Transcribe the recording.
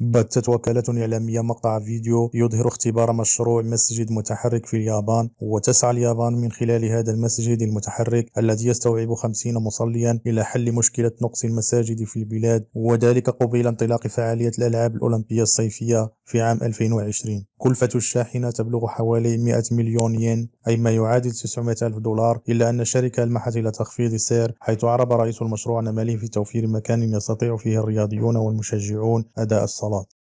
بثت وكالة إعلامية مقطع فيديو يظهر اختبار مشروع مسجد متحرك في اليابان وتسعى اليابان من خلال هذا المسجد المتحرك الذي يستوعب 50 مصليا إلى حل مشكلة نقص المساجد في البلاد وذلك قبيل انطلاق فعالية الألعاب الأولمبية الصيفية في عام 2020 كلفة الشاحنة تبلغ حوالي 100 مليون ين أي ما يعادل 900 ألف دولار إلا أن الشركة ألمحت إلى تخفيض السعر حيث عرب رئيس المشروع عن ماله في توفير مكان يستطيع فيه الرياضيون والمشجعون أداء الصلاة